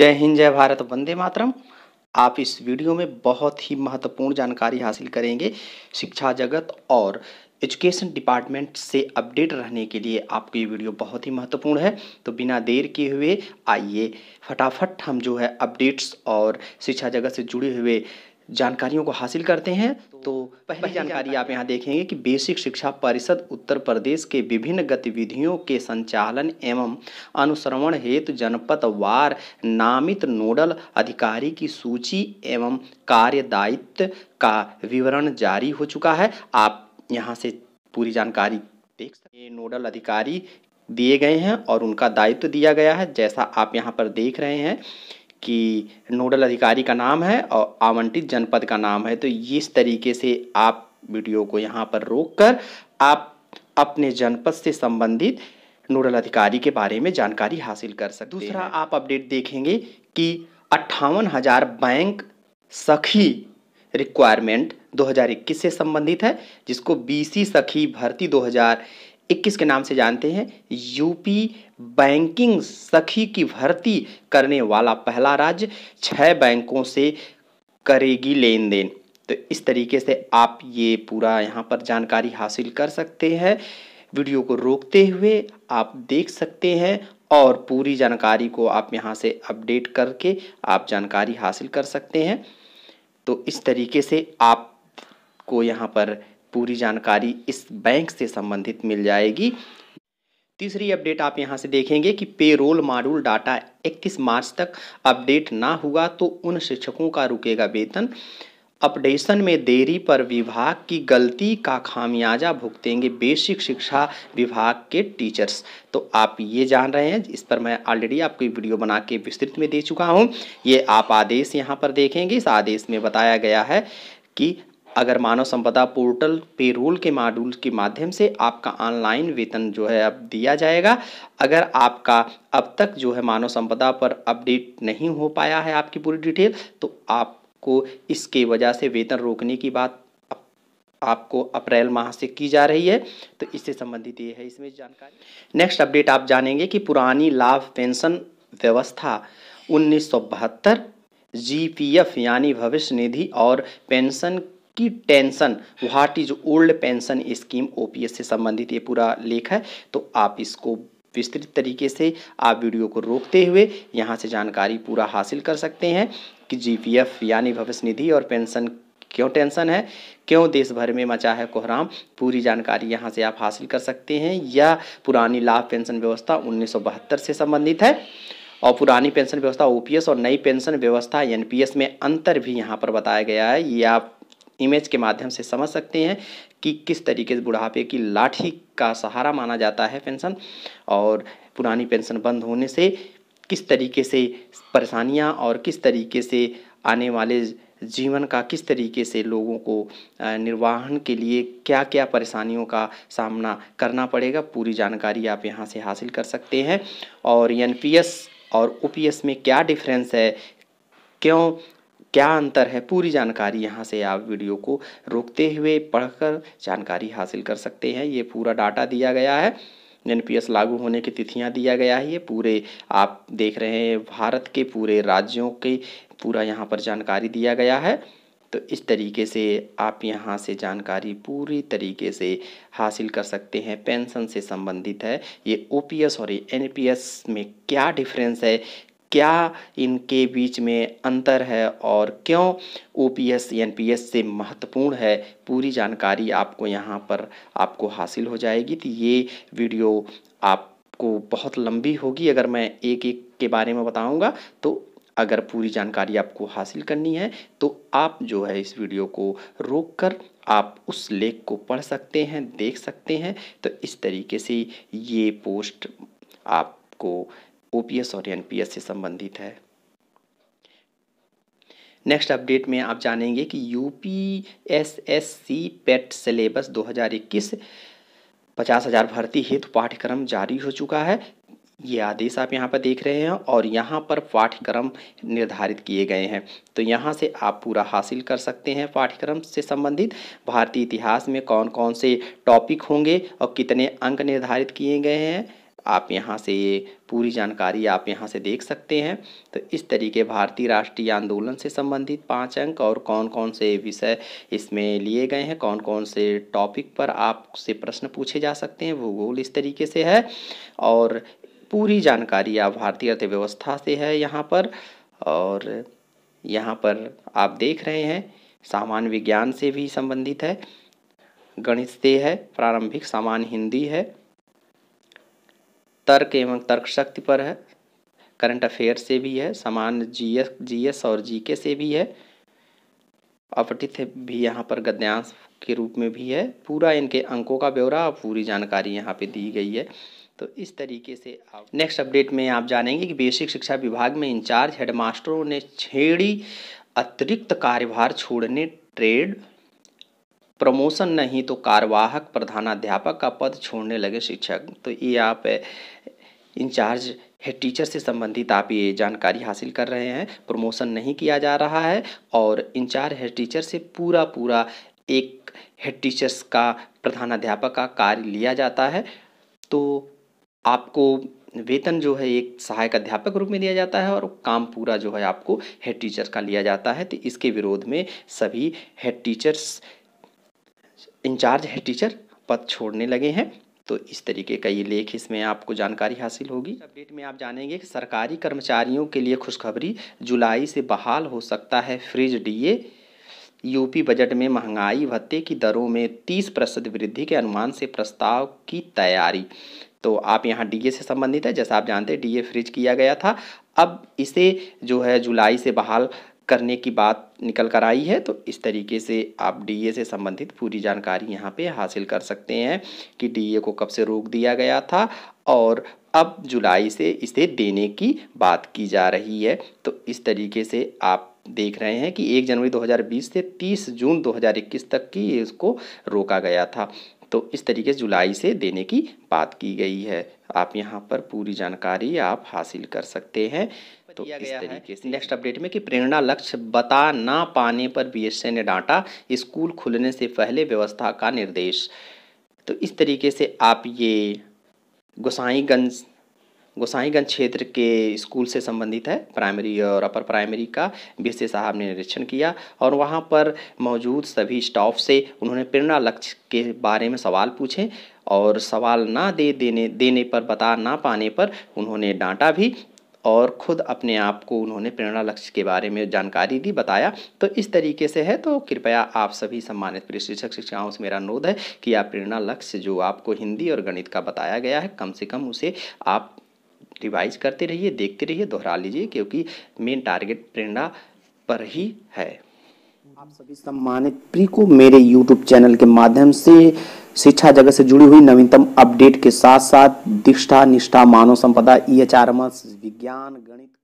जय हिंद जय भारत वंदे मातरम आप इस वीडियो में बहुत ही महत्वपूर्ण जानकारी हासिल करेंगे शिक्षा जगत और एजुकेशन डिपार्टमेंट से अपडेट रहने के लिए आपको ये वीडियो बहुत ही महत्वपूर्ण है तो बिना देर किए हुए आइए फटाफट हम जो है अपडेट्स और शिक्षा जगत से जुड़े हुए जानकारियों को हासिल करते हैं तो पहली जानकारी आप यहां देखेंगे कि बेसिक शिक्षा परिषद उत्तर प्रदेश के विभिन्न गतिविधियों के संचालन एवं अनुश्रवण हेतु जनपदवार नामित नोडल अधिकारी की सूची एवं कार्य दायित्व का विवरण जारी हो चुका है आप यहाँ से पूरी जानकारी देख सकते नोडल अधिकारी दिए गए हैं और उनका दायित्व दिया गया है जैसा आप यहाँ पर देख रहे हैं कि नोडल अधिकारी का नाम है और आवंटित जनपद का नाम है तो इस तरीके से आप वीडियो को यहाँ पर रोक कर आप अपने जनपद से संबंधित नोडल अधिकारी के बारे में जानकारी हासिल कर सकते दूसरा हैं। आप अपडेट देखेंगे कि अट्ठावन हज़ार बैंक सखी रिक्वायरमेंट 2021 से संबंधित है जिसको बीसी सखी भर्ती 2021 के नाम से जानते हैं यूपी बैंकिंग सखी की भर्ती करने वाला पहला राज्य छः बैंकों से करेगी लेन देन तो इस तरीके से आप ये पूरा यहाँ पर जानकारी हासिल कर सकते हैं वीडियो को रोकते हुए आप देख सकते हैं और पूरी जानकारी को आप यहाँ से अपडेट करके आप जानकारी हासिल कर सकते हैं तो इस तरीके से आप को यहाँ पर पूरी जानकारी इस बैंक से संबंधित मिल जाएगी तीसरी अपडेट आप यहां से देखेंगे कि पेरोल मॉड्यूल डाटा 31 मार्च तक अपडेट ना हुआ तो उन शिक्षकों का रुकेगा वेतन अपडेशन में देरी पर विभाग की गलती का खामियाजा भुगतेंगे बेसिक शिक्षा विभाग के टीचर्स तो आप ये जान रहे हैं इस पर मैं ऑलरेडी आपको वीडियो बना के विस्तृत में दे चुका हूँ ये आप आदेश यहाँ पर देखेंगे इस आदेश में बताया गया है कि अगर मानव संपदा पोर्टल पेरोल के मॉड्यूल के माध्यम से आपका ऑनलाइन वेतन जो है अब दिया जाएगा अगर आपका अब तक जो है मानव संपदा पर अपडेट नहीं हो पाया है आपकी पूरी डिटेल तो आपको इसके वजह से वेतन रोकने की बात आपको अप्रैल माह से की जा रही है तो इससे संबंधित ये है इसमें जानकारी नेक्स्ट अपडेट आप जानेंगे कि पुरानी लाभ पेंशन व्यवस्था उन्नीस सौ बहत्तर जी पी एफ यानी भविष्य निधि और पेंशन की tension what is old pension scheme OPS से संबंधित ये पूरा लेख है तो आप इसको विस्तृत तरीके से आप वीडियो को रोकते हुए यहाँ से जानकारी पूरा हासिल कर सकते हैं कि जीपीएफ यानी भविष्य निधि और पेंशन क्यों टेंशन है क्यों देश भर में मचा है कोहराम पूरी जानकारी यहाँ से आप हासिल कर सकते हैं यह पुरानी लाभ पेंशन व्यवस्था उन्नीस से संबंधित है और पुरानी पेंशन व्यवस्था ओपीएस और नई पेंशन व्यवस्था एनपीएस में अंतर भी यहाँ पर बताया गया है ये आप इमेज के माध्यम से समझ सकते हैं कि किस तरीके से बुढ़ापे की लाठी का सहारा माना जाता है पेंशन और पुरानी पेंशन बंद होने से किस तरीके से परेशानियां और किस तरीके से आने वाले जीवन का किस तरीके से लोगों को निर्वाहन के लिए क्या क्या परेशानियों का सामना करना पड़ेगा पूरी जानकारी आप यहाँ से हासिल कर सकते हैं और एन और ओ में क्या डिफरेंस है क्यों क्या अंतर है पूरी जानकारी यहाँ से आप वीडियो को रोकते हुए पढ़कर जानकारी हासिल कर सकते हैं ये पूरा डाटा दिया गया है एन लागू होने की तिथियाँ दिया गया है ये पूरे आप देख रहे हैं भारत के पूरे राज्यों के पूरा यहाँ पर जानकारी दिया गया है तो इस तरीके से आप यहाँ से जानकारी पूरी तरीके से हासिल कर सकते हैं पेंशन से संबंधित है ये ओपीएस और एनपीएस में क्या डिफरेंस है क्या इनके बीच में अंतर है और क्यों O P S N P S से महत्वपूर्ण है पूरी जानकारी आपको यहाँ पर आपको हासिल हो जाएगी तो ये वीडियो आपको बहुत लंबी होगी अगर मैं एक एक के बारे में बताऊँगा तो अगर पूरी जानकारी आपको हासिल करनी है तो आप जो है इस वीडियो को रोक कर आप उस लेख को पढ़ सकते हैं देख सकते हैं तो इस तरीके से ये पोस्ट आपको ओ और एन से संबंधित है नेक्स्ट अपडेट में आप जानेंगे कि सी पेट सिलेबस 2021 पचास हज़ार भर्ती हेतु पाठ्यक्रम जारी हो चुका है ये आदेश आप यहाँ पर देख रहे हैं और यहाँ पर पाठ्यक्रम निर्धारित किए गए हैं तो यहाँ से आप पूरा हासिल कर सकते हैं पाठ्यक्रम से संबंधित भारतीय इतिहास में कौन कौन से टॉपिक होंगे और कितने अंक निर्धारित किए गए हैं आप यहाँ से ये पूरी जानकारी आप यहाँ से देख सकते हैं तो इस तरीके भारतीय राष्ट्रीय आंदोलन से संबंधित पाँच अंक और कौन कौन से विषय इसमें लिए गए हैं कौन कौन से टॉपिक पर आपसे प्रश्न पूछे जा सकते हैं भूगोल इस तरीके से है और पूरी जानकारी आप भारतीय अर्थव्यवस्था से है यहाँ पर और यहाँ पर आप देख रहे हैं सामान्य विज्ञान से भी संबंधित है गणित से है प्रारंभिक सामान्य हिंदी है तर्क एवं तर्क शक्ति पर है करंट अफेयर से भी है सामान्य जीएस जीएस और जीके से भी है अपटित भी यहाँ पर गद्यांश के रूप में भी है पूरा इनके अंकों का ब्यौरा और पूरी जानकारी यहाँ पे दी गई है तो इस तरीके से आप नेक्स्ट अपडेट में आप जानेंगे कि बेसिक शिक्षा विभाग में इंचार्ज हेडमास्टरों ने छेड़ी अतिरिक्त कार्यभार छोड़ने ट्रेड प्रमोशन नहीं तो कार्यवाहक प्रधानाध्यापक का पद छोड़ने लगे शिक्षक तो ये आप इंचार्ज हेड टीचर से संबंधित आप ये जानकारी हासिल कर रहे हैं प्रमोशन नहीं किया जा रहा है और इंचार्ज हेड टीचर से पूरा पूरा एक हेड टीचर्स का प्रधानाध्यापक का कार्य लिया जाता है तो आपको वेतन जो है एक सहायक अध्यापक रूप में दिया जाता है और काम पूरा जो है आपको हेड टीचर का लिया जाता है तो इसके विरोध में सभी हेड टीचर्स इंचार्ज है टीचर पद छोड़ने लगे हैं तो इस तरीके का ये लेख इसमें आपको जानकारी हासिल होगी अपडेट में आप जानेंगे कि सरकारी कर्मचारियों के लिए खुशखबरी जुलाई से बहाल हो सकता है फ्रिज डीए यूपी बजट में महंगाई भत्ते की दरों में तीस प्रतिशत वृद्धि के अनुमान से प्रस्ताव की तैयारी तो आप यहाँ डीए से संबंधित है जैसा आप जानते हैं डीए फ्रिज किया गया था अब इसे जो है जुलाई से बहाल करने की बात निकल कर आई है तो इस तरीके से आप डीए से संबंधित पूरी जानकारी यहाँ पे हासिल कर सकते हैं कि डीए को कब से रोक दिया गया था और अब जुलाई से इसे देने की बात की जा रही है तो इस तरीके से आप देख रहे हैं कि 1 जनवरी 2020 से 30 जून 2021 तक की इसको रोका गया था तो इस तरीके से जुलाई से देने की बात की गई है आप यहाँ पर पूरी जानकारी आप हासिल कर सकते हैं तो इस तरीके से नेक्स्ट अपडेट में कि प्रेरणा लक्ष्य बता ना पाने पर बीएसए ने डांटा स्कूल खुलने से पहले व्यवस्था का निर्देश तो इस तरीके से आप ये गोसाईगंज गोसाईगंज क्षेत्र के स्कूल से संबंधित है प्राइमरी और अपर प्राइमरी का बी साहब ने निरीक्षण किया और वहाँ पर मौजूद सभी स्टाफ से उन्होंने प्रेरणा लक्ष्य के बारे में सवाल पूछे और सवाल ना दे देने देने पर बता ना पाने पर उन्होंने डांटा भी और खुद अपने आप को उन्होंने प्रेरणा लक्ष्य के बारे में जानकारी दी बताया तो इस तरीके से है तो कृपया आप सभी सम्मानित प्रशिक्षक शिक्षाओं से मेरा अनुरोध है कि आप प्रेरणा लक्ष्य जो आपको हिंदी और गणित का बताया गया है कम से कम उसे आप रिवाइज करते रहिए देखते रहिए दोहरा लीजिए क्योंकि मेन टारगेट प्रेरणा पर ही है आप सभी सम्मानित प्री को मेरे यूट्यूब चैनल के माध्यम से शिक्षा जगत से जुड़ी हुई नवीनतम अपडेट के साथ साथ दिष्ठा निष्ठा मानव संपदा ई e एच विज्ञान गणित